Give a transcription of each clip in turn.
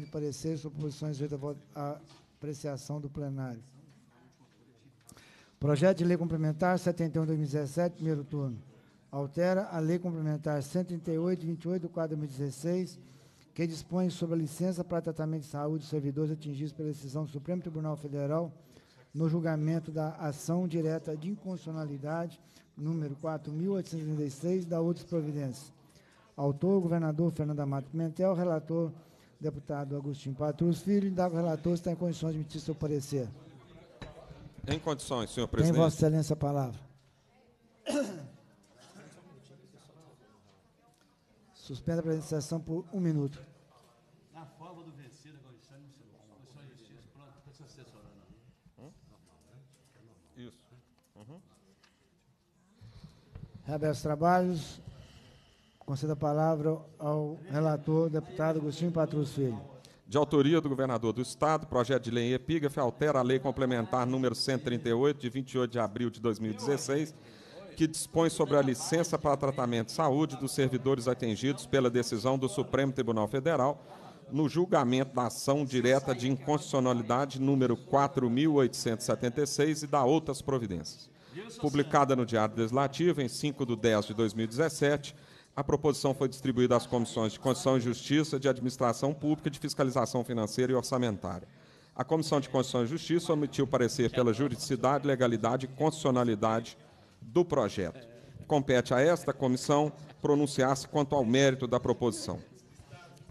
de parecer sobre posições de apreciação do plenário. Projeto de Lei Complementar 71-2017, primeiro turno. Altera a Lei Complementar 138-28 do quadro 2016, que dispõe sobre a licença para tratamento de saúde dos servidores atingidos pela decisão do Supremo Tribunal Federal no julgamento da ação direta de inconstitucionalidade número 4.836 da outras providências. Autor, governador Fernando Amato Pimentel, relator Deputado Agostinho Patrus Filho, indago o relator se está em condições de emitir seu parecer. Em condições, senhor presidente. Tem Vossa Excelência a palavra. Suspenda a presente sessão por um minuto. Na forma do vencido, agora está no celular. Comissão de Justiça, pronto, não precisa assessorar, não. Isso. Tá uhum. Reaberto os trabalhos. Concedo a palavra ao relator, deputado Agostinho Patrus Filho. De autoria do governador do Estado, projeto de lei epígrafe altera a lei complementar número 138, de 28 de abril de 2016, que dispõe sobre a licença para tratamento de saúde dos servidores atingidos pela decisão do Supremo Tribunal Federal no julgamento da ação direta de inconstitucionalidade número 4.876 e da outras providências. Publicada no Diário Legislativo em 5 de 10 de 2017, a proposição foi distribuída às comissões de Constituição e Justiça, de Administração Pública, de Fiscalização Financeira e Orçamentária. A Comissão de Constituição e Justiça omitiu parecer pela juridicidade, legalidade e constitucionalidade do projeto. Compete a esta comissão pronunciar-se quanto ao mérito da proposição.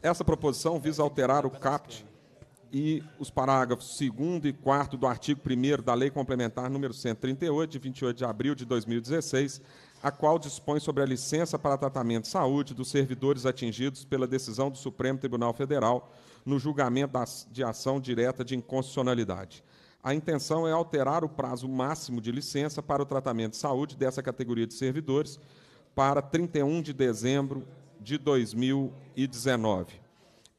Essa proposição visa alterar o CAPT e os parágrafos 2 e 4 do artigo 1 da Lei Complementar número 138, de 28 de abril de 2016, a qual dispõe sobre a licença para tratamento de saúde dos servidores atingidos pela decisão do Supremo Tribunal Federal no julgamento de ação direta de inconstitucionalidade. A intenção é alterar o prazo máximo de licença para o tratamento de saúde dessa categoria de servidores para 31 de dezembro de 2019.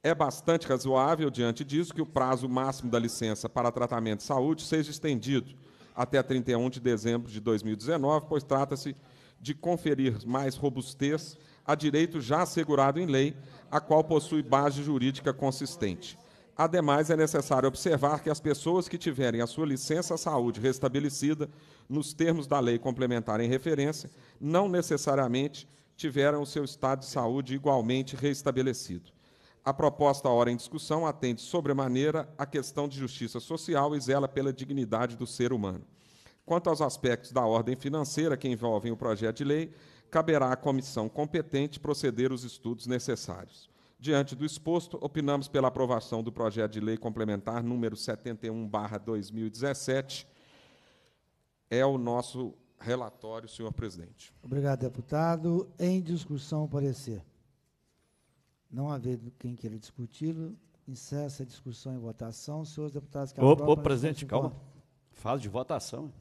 É bastante razoável, diante disso, que o prazo máximo da licença para tratamento de saúde seja estendido até 31 de dezembro de 2019, pois trata-se de conferir mais robustez a direito já assegurado em lei, a qual possui base jurídica consistente. Ademais, é necessário observar que as pessoas que tiverem a sua licença saúde restabelecida nos termos da lei complementar em referência, não necessariamente tiveram o seu estado de saúde igualmente restabelecido. A proposta ora em discussão atende sobremaneira à questão de justiça social e zela pela dignidade do ser humano. Quanto aos aspectos da ordem financeira que envolvem o projeto de lei, caberá à comissão competente proceder os estudos necessários. Diante do exposto, opinamos pela aprovação do projeto de lei complementar número 71/2017. É o nosso relatório, senhor presidente. Obrigado, deputado. Em discussão, o parecer. Não havendo quem queira discuti-lo, encerra a discussão em votação. Senhores deputados que aprovam. ô presidente, calma. Fase de votação.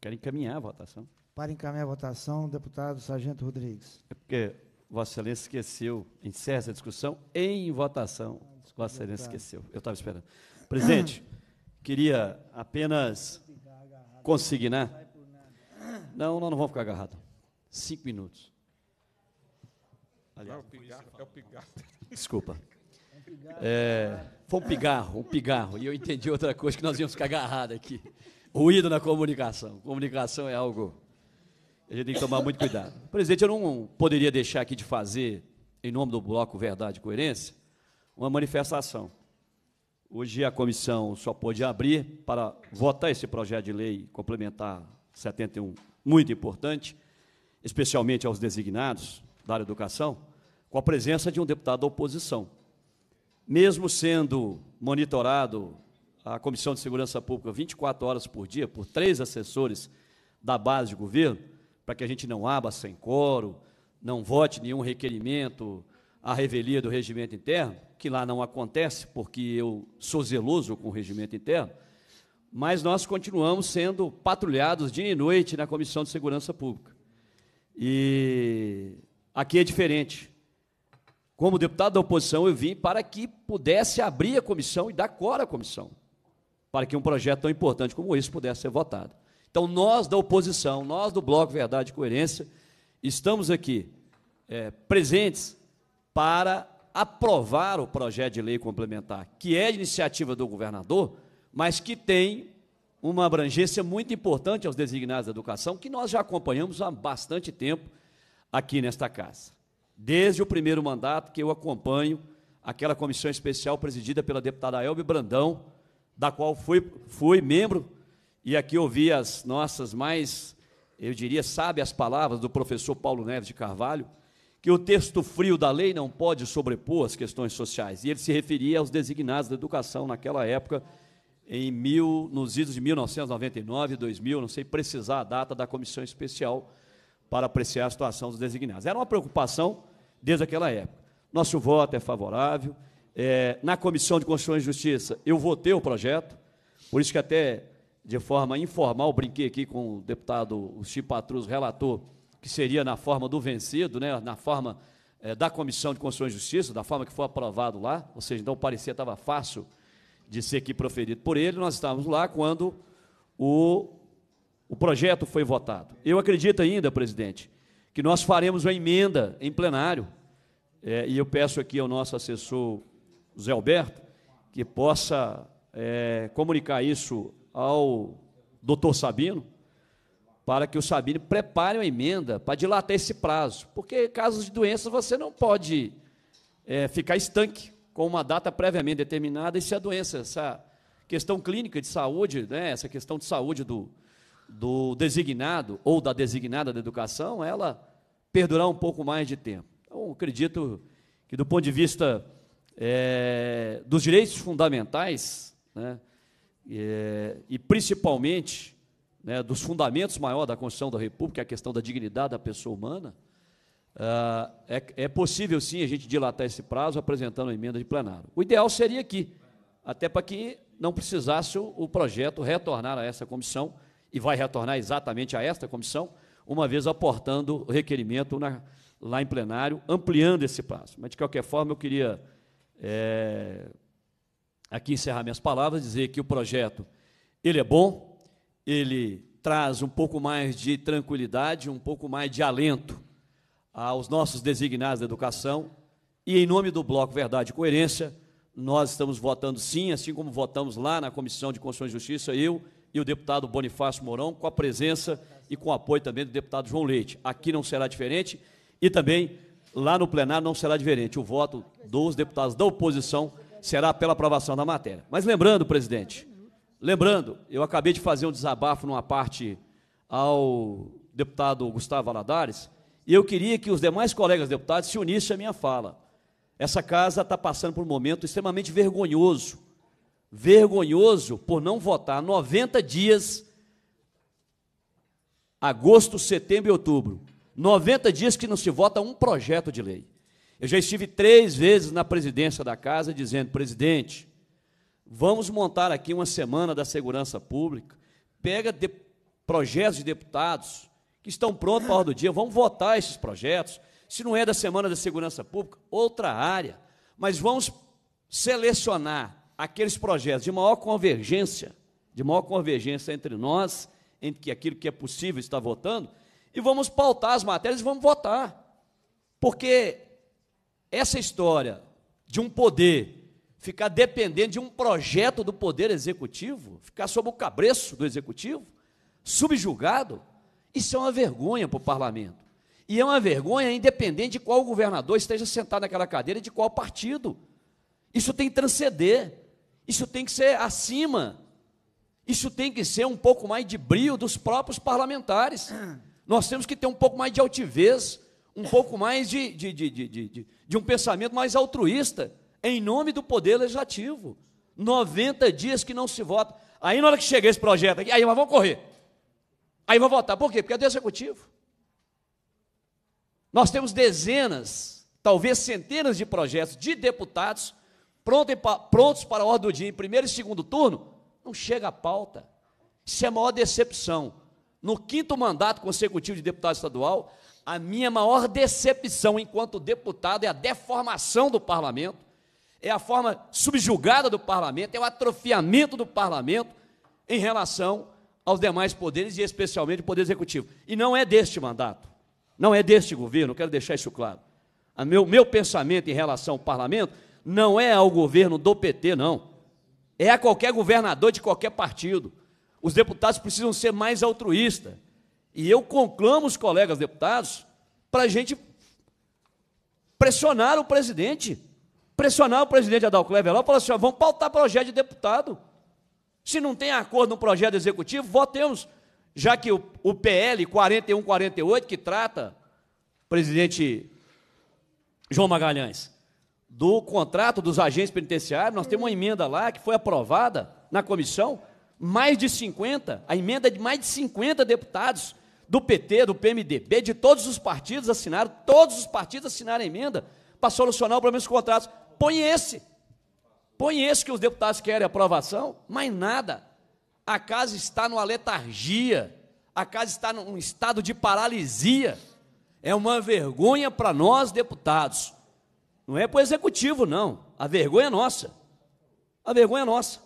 Quero encaminhar a votação. Para encaminhar a votação, deputado Sargento Rodrigues. É porque Vossa Excelência esqueceu, encerra essa discussão em votação. Ah, desculpa, Vossa Excelência esqueceu. Eu estava esperando. Presidente, queria apenas consignar. Não, nós não vamos ficar agarrados. Cinco minutos. Aliás, é o pigarro. É o pigarro. Desculpa. É, é, foi um pigarro, um pigarro. E eu entendi outra coisa, que nós íamos ficar agarrados aqui ruído na comunicação. Comunicação é algo que a gente tem que tomar muito cuidado. Presidente, eu não poderia deixar aqui de fazer, em nome do Bloco Verdade e Coerência, uma manifestação. Hoje a comissão só pôde abrir para votar esse projeto de lei complementar 71, muito importante, especialmente aos designados da área de educação, com a presença de um deputado da oposição. Mesmo sendo monitorado a Comissão de Segurança Pública 24 horas por dia, por três assessores da base de governo, para que a gente não aba sem coro, não vote nenhum requerimento à revelia do regimento interno, que lá não acontece, porque eu sou zeloso com o regimento interno, mas nós continuamos sendo patrulhados dia e noite na Comissão de Segurança Pública. E aqui é diferente. Como deputado da oposição, eu vim para que pudesse abrir a comissão e dar cor à comissão para que um projeto tão importante como esse pudesse ser votado. Então, nós da oposição, nós do Bloco Verdade e Coerência, estamos aqui é, presentes para aprovar o projeto de lei complementar, que é iniciativa do governador, mas que tem uma abrangência muito importante aos designados da educação, que nós já acompanhamos há bastante tempo aqui nesta casa. Desde o primeiro mandato que eu acompanho aquela comissão especial presidida pela deputada Elbe Brandão, da qual fui, fui membro, e aqui ouvi as nossas mais, eu diria, sábias palavras do professor Paulo Neves de Carvalho, que o texto frio da lei não pode sobrepor as questões sociais. E ele se referia aos designados da educação naquela época, em mil, nos idos de 1999, 2000, não sei precisar a data da comissão especial para apreciar a situação dos designados. Era uma preocupação desde aquela época. Nosso voto é favorável é, na Comissão de Constituição e Justiça, eu votei o projeto, por isso que até de forma informal brinquei aqui com o deputado Chipatruz, Patrus, relator, que seria na forma do vencido, né, na forma é, da Comissão de Constituição e Justiça, da forma que foi aprovado lá, ou seja, então parecia estava fácil de ser aqui proferido por ele, nós estávamos lá quando o, o projeto foi votado. Eu acredito ainda, presidente, que nós faremos uma emenda em plenário, é, e eu peço aqui ao nosso assessor Zé Alberto, que possa é, comunicar isso ao doutor Sabino, para que o Sabino prepare uma emenda para dilatar esse prazo, porque casos de doenças você não pode é, ficar estanque com uma data previamente determinada, e se a doença, essa questão clínica de saúde, né, essa questão de saúde do, do designado ou da designada da educação, ela perdurar um pouco mais de tempo. Então, acredito que, do ponto de vista é, dos direitos fundamentais, né, é, e principalmente né, dos fundamentos maiores da Constituição da República, é a questão da dignidade da pessoa humana, ah, é, é, possível sim a gente dilatar esse prazo apresentando emenda de plenário. O ideal seria que, até para que não precisasse o, o projeto retornar a essa comissão, e vai retornar exatamente a esta comissão, uma vez aportando o requerimento na, lá em plenário, ampliando esse prazo. Mas, de qualquer forma, eu queria é, aqui encerrar minhas palavras, dizer que o projeto ele é bom, ele traz um pouco mais de tranquilidade, um pouco mais de alento aos nossos designados da educação. E em nome do Bloco Verdade e Coerência, nós estamos votando sim, assim como votamos lá na Comissão de Constituição e Justiça, eu e o deputado Bonifácio Mourão, com a presença e com o apoio também do deputado João Leite. Aqui não será diferente. E também lá no plenário não será diferente. O voto dos deputados da oposição será pela aprovação da matéria. Mas lembrando, presidente, lembrando, eu acabei de fazer um desabafo numa parte ao deputado Gustavo Aladares, e eu queria que os demais colegas deputados se unissem à minha fala. Essa casa está passando por um momento extremamente vergonhoso. Vergonhoso por não votar 90 dias, agosto, setembro e outubro, 90 dias que não se vota um projeto de lei. Eu já estive três vezes na presidência da casa dizendo, presidente, vamos montar aqui uma semana da segurança pública, pega de, projetos de deputados que estão prontos para a hora do dia, vamos votar esses projetos. Se não é da semana da segurança pública, outra área, mas vamos selecionar aqueles projetos de maior convergência, de maior convergência entre nós, entre aquilo que é possível estar votando, e vamos pautar as matérias e vamos votar. Porque essa história de um poder ficar dependendo de um projeto do poder executivo, ficar sob o cabreço do executivo, subjugado, isso é uma vergonha para o parlamento. E é uma vergonha independente de qual governador esteja sentado naquela cadeira e de qual partido. Isso tem que transcender. Isso tem que ser acima. Isso tem que ser um pouco mais de brio dos próprios parlamentares. Ah. Nós temos que ter um pouco mais de altivez, um pouco mais de, de, de, de, de um pensamento mais altruísta, em nome do poder legislativo. 90 dias que não se vota. Aí na hora que chega esse projeto aqui, aí nós vamos correr. Aí vão votar. Por quê? Porque é do executivo. Nós temos dezenas, talvez centenas de projetos de deputados prontos para a ordem do dia em primeiro e segundo turno. Não chega à pauta. Isso é a maior decepção no quinto mandato consecutivo de deputado estadual, a minha maior decepção enquanto deputado é a deformação do parlamento, é a forma subjugada do parlamento, é o atrofiamento do parlamento em relação aos demais poderes e especialmente o poder executivo. E não é deste mandato, não é deste governo, quero deixar isso claro. O meu, meu pensamento em relação ao parlamento não é ao governo do PT, não. É a qualquer governador de qualquer partido os deputados precisam ser mais altruístas. E eu conclamo os colegas deputados para a gente pressionar o presidente. Pressionar o presidente Adalcleve lá, e falar assim: ó, vamos pautar projeto de deputado. Se não tem acordo no projeto executivo, votemos. Já que o, o PL 4148, que trata, presidente João Magalhães, do contrato dos agentes penitenciários, nós temos uma emenda lá que foi aprovada na comissão, mais de 50, a emenda de mais de 50 deputados do PT, do PMDB, de todos os partidos assinaram, todos os partidos assinaram a emenda para solucionar o problema dos contratos. Põe esse. Põe esse que os deputados querem aprovação, mas nada. A casa está numa letargia, a casa está num estado de paralisia. É uma vergonha para nós, deputados. Não é para o executivo, não. A vergonha é nossa. A vergonha é nossa.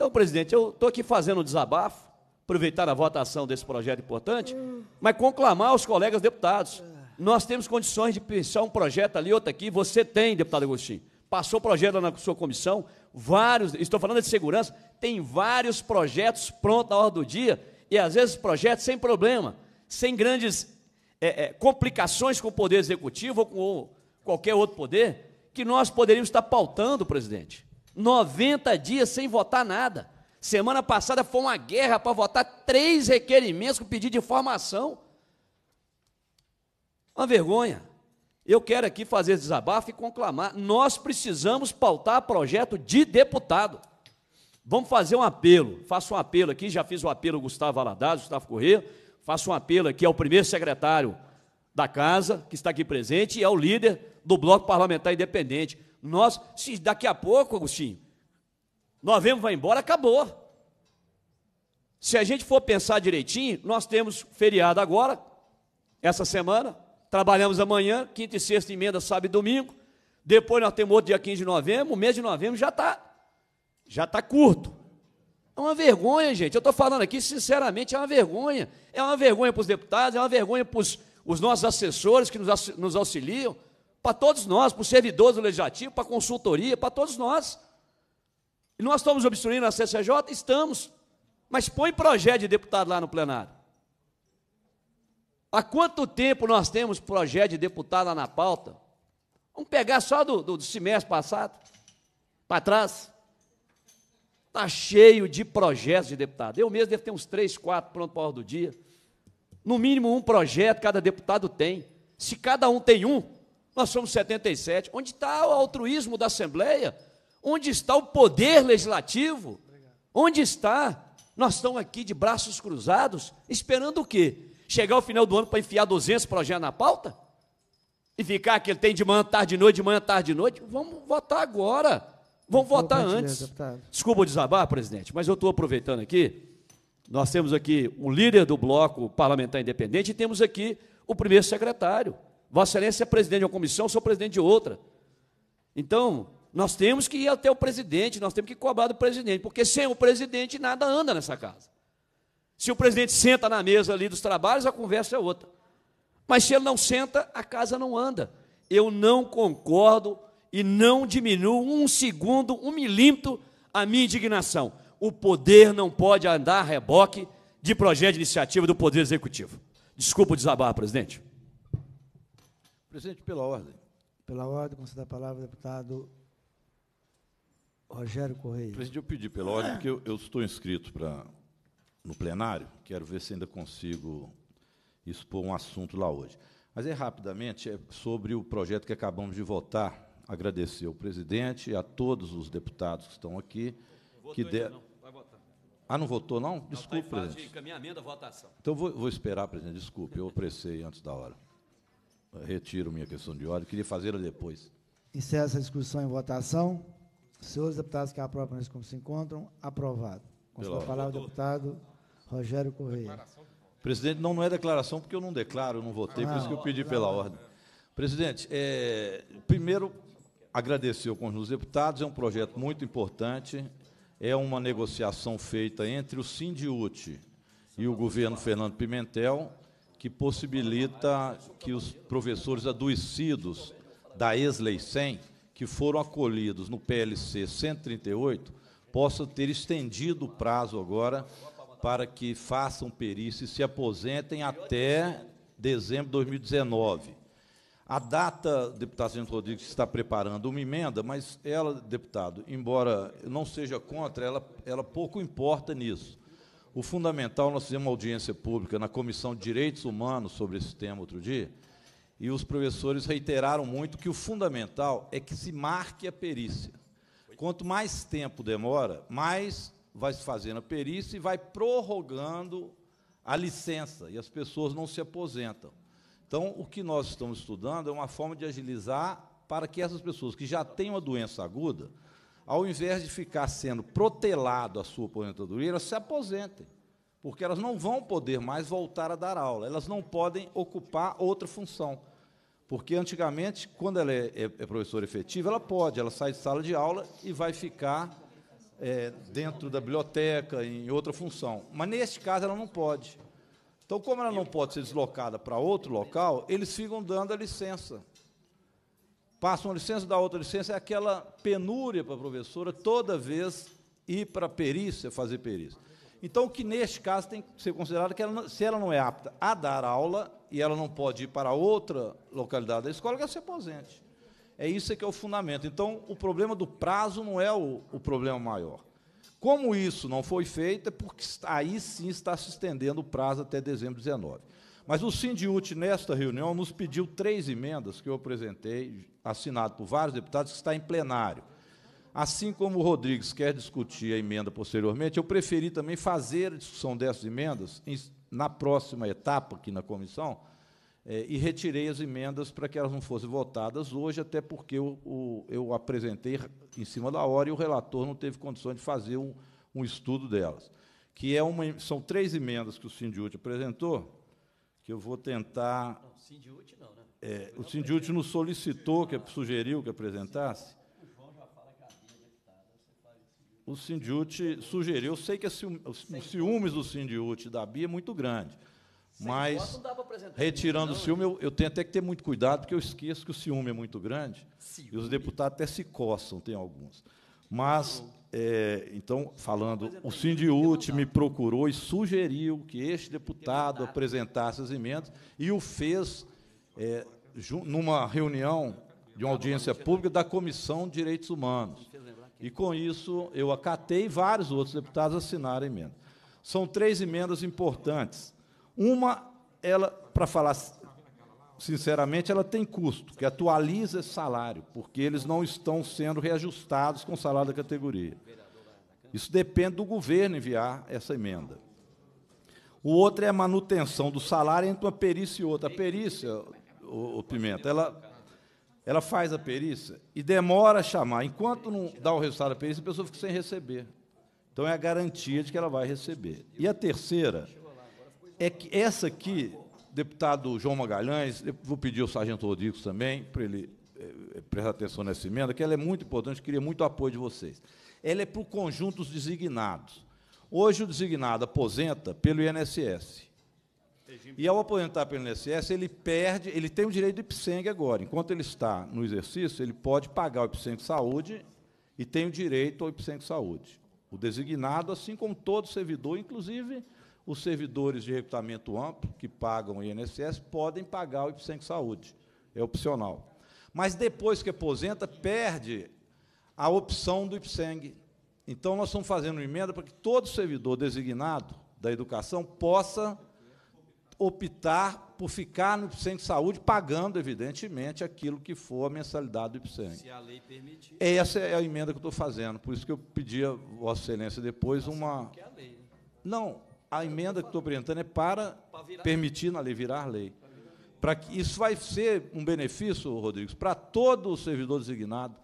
Então, presidente, eu estou aqui fazendo um desabafo, aproveitar a votação desse projeto importante, mas conclamar os colegas deputados. Nós temos condições de pensar um projeto ali, outro aqui. Você tem, deputado Agostinho. Passou o projeto na sua comissão, vários, estou falando de segurança, tem vários projetos prontos na hora do dia, e às vezes projetos sem problema, sem grandes é, é, complicações com o Poder Executivo ou com qualquer outro poder, que nós poderíamos estar pautando, presidente. 90 dias sem votar nada. Semana passada foi uma guerra para votar três requerimentos com pedido de formação. Uma vergonha. Eu quero aqui fazer desabafo e conclamar. Nós precisamos pautar projeto de deputado. Vamos fazer um apelo. Faço um apelo aqui, já fiz o um apelo ao Gustavo Aladares, Gustavo Corrêa. Faço um apelo aqui ao primeiro secretário da casa, que está aqui presente, e ao líder do Bloco Parlamentar Independente nós, se daqui a pouco, Agostinho, novembro vai embora, acabou. Se a gente for pensar direitinho, nós temos feriado agora, essa semana, trabalhamos amanhã, quinta e sexta emenda, sábado e domingo. Depois nós temos outro dia 15 de novembro, o mês de novembro já está já tá curto. É uma vergonha, gente. Eu estou falando aqui, sinceramente, é uma vergonha. É uma vergonha para os deputados, é uma vergonha para os nossos assessores que nos, nos auxiliam, para todos nós, para os servidores do legislativo, para a consultoria, para todos nós. E nós estamos obstruindo a CCJ? Estamos. Mas põe projeto de deputado lá no plenário. Há quanto tempo nós temos projeto de deputado lá na pauta? Vamos pegar só do, do, do semestre passado, para trás. Está cheio de projetos de deputado. Eu mesmo devo ter uns três, quatro pronto para a hora do dia. No mínimo um projeto cada deputado tem. Se cada um tem um, nós somos 77. Onde está o altruísmo da Assembleia? Onde está o poder legislativo? Onde está? Nós estamos aqui de braços cruzados, esperando o quê? Chegar ao final do ano para enfiar 200 projetos na pauta? E ficar aquele tem de manhã, tarde, de noite, de manhã, tarde, de noite? Vamos votar agora. Vamos votar antes. Deputado. Desculpa o desabar, presidente, mas eu estou aproveitando aqui. Nós temos aqui o líder do bloco parlamentar independente e temos aqui o primeiro secretário. Vossa Excelência é presidente de uma comissão, eu sou presidente de outra. Então, nós temos que ir até o presidente, nós temos que cobrar do presidente, porque sem o presidente nada anda nessa casa. Se o presidente senta na mesa ali dos trabalhos, a conversa é outra. Mas se ele não senta, a casa não anda. Eu não concordo e não diminuo um segundo, um milímetro a minha indignação. O poder não pode andar a reboque de projeto de iniciativa do Poder Executivo. Desculpa o desabar, presidente. Presidente, pela ordem. Pela ordem, conceda a palavra, deputado Rogério Correia. Presidente, eu pedi pela ordem, porque eu, eu estou inscrito para no plenário, quero ver se ainda consigo expor um assunto lá hoje. Mas é rapidamente é sobre o projeto que acabamos de votar. Agradecer ao presidente e a todos os deputados que estão aqui. Votou que de... não. Vai votar. Ah, não votou, não? Desculpe, não, tá presidente. De encaminhamento da votação. Então, vou, vou esperar, presidente. Desculpe, eu apressei antes da hora. Retiro minha questão de ordem. Queria fazê-la depois. Encerra essa discussão em votação. Senhores deputados que aprovam nesse como se encontram, aprovado. Com a palavra, o deputado Rogério Correia. Presidente, não, não é declaração, porque eu não declaro, eu não votei, não, por isso que eu pedi pela ordem. Presidente, é, primeiro, agradecer ao conjunto dos deputados, é um projeto muito importante, é uma negociação feita entre o Sindiute e o governo Fernando Pimentel, que possibilita que os professores adoecidos da ex-lei 100, que foram acolhidos no PLC 138, possam ter estendido o prazo agora para que façam perícia e se aposentem até dezembro de 2019. A data, deputado Sérgio Rodrigues, está preparando uma emenda, mas ela, deputado, embora não seja contra, ela, ela pouco importa nisso. O fundamental, nós fizemos uma audiência pública na Comissão de Direitos Humanos sobre esse tema outro dia, e os professores reiteraram muito que o fundamental é que se marque a perícia. Quanto mais tempo demora, mais vai se fazendo a perícia e vai prorrogando a licença, e as pessoas não se aposentam. Então, o que nós estamos estudando é uma forma de agilizar para que essas pessoas que já têm uma doença aguda, ao invés de ficar sendo protelado a sua aposentadoria, elas se aposentem, porque elas não vão poder mais voltar a dar aula, elas não podem ocupar outra função. Porque antigamente, quando ela é, é, é professora efetiva, ela pode, ela sai de sala de aula e vai ficar é, dentro da biblioteca, em outra função. Mas neste caso ela não pode. Então, como ela não pode ser deslocada para outro local, eles ficam dando a licença passa uma licença, dá outra licença, é aquela penúria para a professora toda vez ir para a perícia, fazer perícia. Então, o que neste caso tem que ser considerado é que ela, se ela não é apta a dar aula e ela não pode ir para outra localidade da escola, que ela se aposente. É isso que é o fundamento. Então, o problema do prazo não é o, o problema maior. Como isso não foi feito, é porque aí sim está se estendendo o prazo até dezembro de 19. Mas o Sindiúte, nesta reunião, nos pediu três emendas que eu apresentei, assinado por vários deputados, que está em plenário. Assim como o Rodrigues quer discutir a emenda posteriormente, eu preferi também fazer a discussão dessas emendas em, na próxima etapa aqui na comissão é, e retirei as emendas para que elas não fossem votadas hoje, até porque eu, o, eu apresentei em cima da hora e o relator não teve condição de fazer um, um estudo delas. Que é uma, são três emendas que o Sindiúte apresentou, que eu vou tentar. Não, Sindiúti não, né? É, o Sindiúti nos solicitou, que sugeriu que apresentasse. O é Sindiúti sugeriu, eu sei que os ciúmes do Sindiúti da Bia é muito grande. Mas, retirando o ciúme, né? eu, eu, tenho até que ter muito cuidado, porque eu esqueço que o ciúme é muito grande. Ciúme. E os deputados até se coçam, tem alguns. Mas, é, então, falando, é o Sindiúti me procurou e sugeriu que este deputado apresentasse as emendas e o fez é, numa reunião de uma audiência pública da Comissão de Direitos Humanos. E, com isso, eu acatei vários outros deputados assinaram a emenda. São três emendas importantes. Uma, ela, para falar sinceramente, ela tem custo, que atualiza esse salário, porque eles não estão sendo reajustados com o salário da categoria. Isso depende do governo enviar essa emenda. O outro é a manutenção do salário entre uma perícia e outra. A perícia, o, o Pimenta, ela, ela faz a perícia e demora a chamar. Enquanto não dá o resultado da perícia, a pessoa fica sem receber. Então é a garantia de que ela vai receber. E a terceira é que essa aqui deputado João Magalhães, vou pedir ao sargento Rodrigues também, para ele é, prestar atenção nessa emenda, que ela é muito importante, queria muito o apoio de vocês. Ela é para o conjunto dos designados. Hoje o designado aposenta pelo INSS. E ao aposentar pelo INSS, ele perde, ele tem o direito de IPSENG agora. Enquanto ele está no exercício, ele pode pagar o IPSENG Saúde e tem o direito ao IPSENG Saúde. O designado, assim como todo servidor, inclusive os servidores de recrutamento amplo, que pagam o INSS, podem pagar o IPSEM Saúde, é opcional. Mas depois que aposenta, perde a opção do IPSENG. Então, nós estamos fazendo uma emenda para que todo servidor designado da educação possa optar por ficar no IPSENG de saúde, pagando, evidentemente, aquilo que for a mensalidade do IPSENG. Se a lei permitir. Essa é a emenda que eu estou fazendo, por isso que eu pedi a Vossa Excelência depois Nossa, uma. É lei, né? Não, a emenda que estou apresentando é para permitir na lei virar lei. Para que isso vai ser um benefício, Rodrigues, para todo o servidor designado.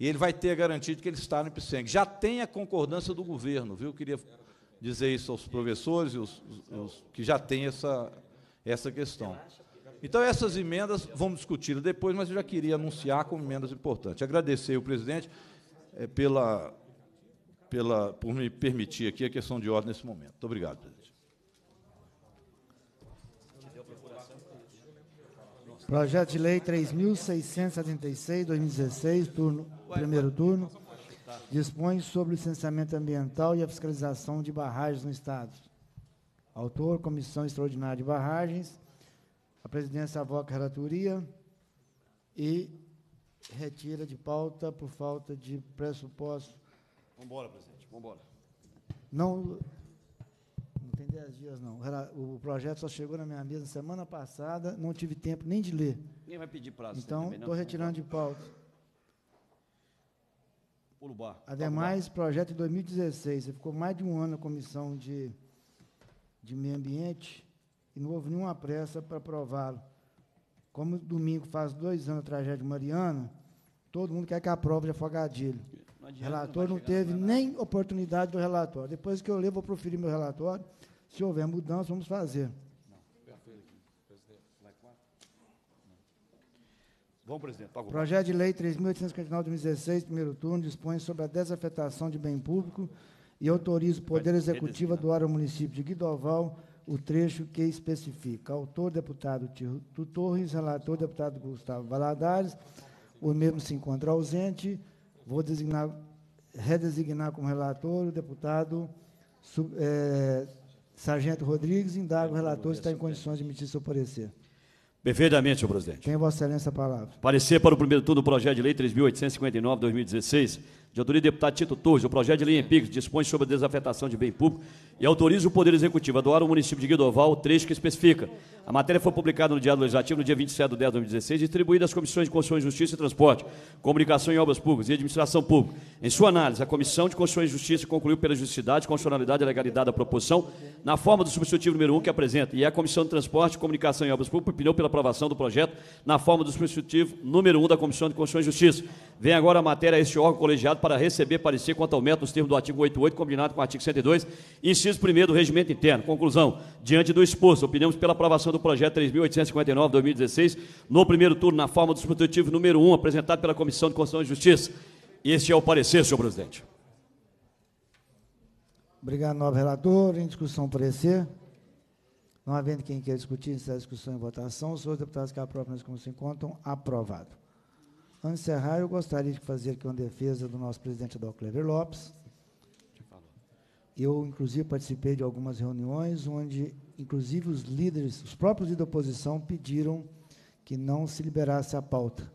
E ele vai ter a garantia de que ele está no IPSENG. Já tem a concordância do governo, viu? Eu queria dizer isso aos professores e os, os, que já têm essa, essa questão. Então, essas emendas vamos discutir depois, mas eu já queria anunciar como emendas importantes. Agradecer o presidente eh, pela pela, por me permitir aqui a é questão de ordem nesse momento. Muito obrigado, presidente. Projeto de Lei 3.676, 2016, turno, primeiro turno, dispõe sobre o licenciamento ambiental e a fiscalização de barragens no Estado. Autor, Comissão Extraordinária de Barragens. A presidência avoca a relatoria e retira de pauta por falta de pressuposto Vambora, presidente, vambora. Não, não tem dez dias, não. O projeto só chegou na minha mesa semana passada, não tive tempo nem de ler. Ninguém vai pedir prazo. Então, estou retirando de pauta. Pulo bar. Ademais, projeto de 2016. Ficou mais de um ano na comissão de, de meio ambiente e não houve nenhuma pressa para aprová-lo. Como domingo faz dois anos a tragédia de Mariana, todo mundo quer que aprove de afogadilho. Não adianta, relator não, não teve nem oportunidade do relatório. Depois que eu ler, vou proferir meu relatório. Se houver mudança, vamos fazer. presidente. Projeto de Lei de 2016, primeiro turno, dispõe sobre a desafetação de bem público e autoriza o Poder Executivo a doar ao município de Guidoval o trecho que especifica. Autor, deputado Tio Torres, relator, deputado Gustavo Valadares, o mesmo se encontra ausente. Vou designar, redesignar como relator o deputado sub, é, Sargento Rodrigues. Indago o relator se está em condições de emitir seu parecer. Perfeitamente, senhor presidente. Tem Vossa Excelência a palavra. Parecer para o primeiro turno do projeto de lei 3.859-2016, de autoria do deputado Tito Torres, o projeto de lei em Pix dispõe sobre a desafetação de bem público e autoriza o Poder Executivo a doar ao município de Guidoval o trecho que especifica. A matéria foi publicada no Diário Legislativo no dia 27 de 10 de 2016 e distribuída às Comissões de Constituição e Justiça e Transporte, Comunicação e Obras Públicas e Administração Pública. Em sua análise, a Comissão de Constituição e Justiça concluiu pela justidade, constitucionalidade e legalidade da proposição na forma do substitutivo número 1 um que apresenta e é a Comissão de Transporte, Comunicação e Obras Públicas opinou pela aprovação do projeto na forma do substitutivo número 1 um da Comissão de Constituição e Justiça. Vem agora a matéria a este órgão colegiado para receber parecer quanto ao método nos termos do artigo 88, combinado com o artigo 102, inciso 1 do Regimento Interno. Conclusão. Diante do exposto, opinamos pela aprovação do projeto 3.859-2016, no primeiro turno, na forma do substitutivo número 1, apresentado pela Comissão de Constituição e Justiça. Este é o parecer, senhor presidente. Obrigado, novo relator. Em discussão, parecer. Não havendo quem queira discutir, encerra a discussão em votação. Os outros deputados que aprovam, como se encontram, aprovado. Antes de encerrar, eu gostaria de fazer aqui uma defesa do nosso presidente Adolfo Clever Lopes. Eu, inclusive, participei de algumas reuniões onde, inclusive, os líderes, os próprios líderes da oposição, pediram que não se liberasse a pauta.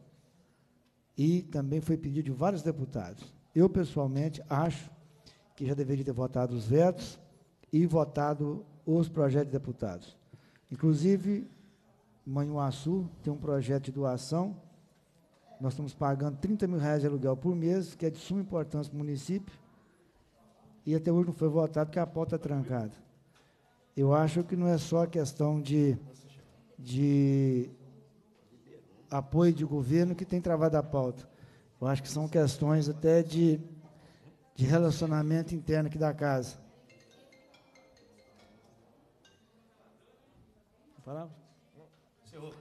E também foi pedido de vários deputados. Eu, pessoalmente, acho que já deveria ter votado os vetos e votado os projetos de deputados. Inclusive, Manhuaçu tem um projeto de doação nós estamos pagando 30 mil reais de aluguel por mês, que é de suma importância para o município. E até hoje não foi votado porque a porta está trancada. Eu acho que não é só questão de, de apoio de governo que tem travado a pauta. Eu acho que são questões até de, de relacionamento interno aqui da casa. Falava? Senhor.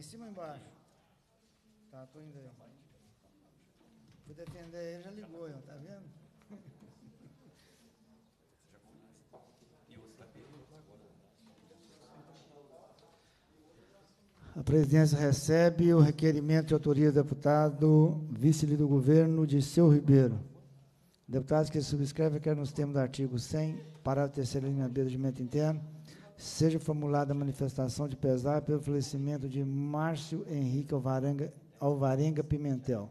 em cima ou embaixo? Tá, tô indo aí. Fui defender ele, já ligou, ó, tá vendo? A presidência recebe o requerimento de autoria do deputado vice-líder do governo de seu Ribeiro. Deputados que subscrevem, quer nos termos do artigo 100, parágrafo terceira linha B do regimento interno, seja formulada a manifestação de pesar pelo falecimento de Márcio Henrique Alvarenga, Alvarenga Pimentel.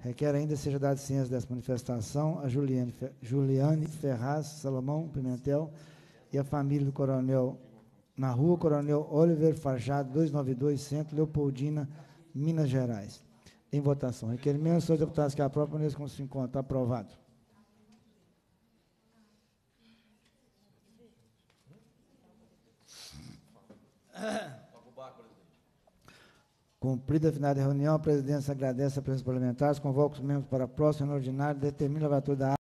Requer ainda seja dada ciência dessa manifestação a Juliane, Juliane Ferraz Salomão Pimentel e a família do coronel, na rua Coronel Oliver Fajado, 292, Centro Leopoldina, Minas Gerais. Em votação. Requerimento, senhores deputados, que aprovem, permaneçam como se encontra. Aprovado. Cumprida a final da reunião, a presidência agradece a presença parlamentares, convoca os membros para a próxima ordinária, determina a vatura da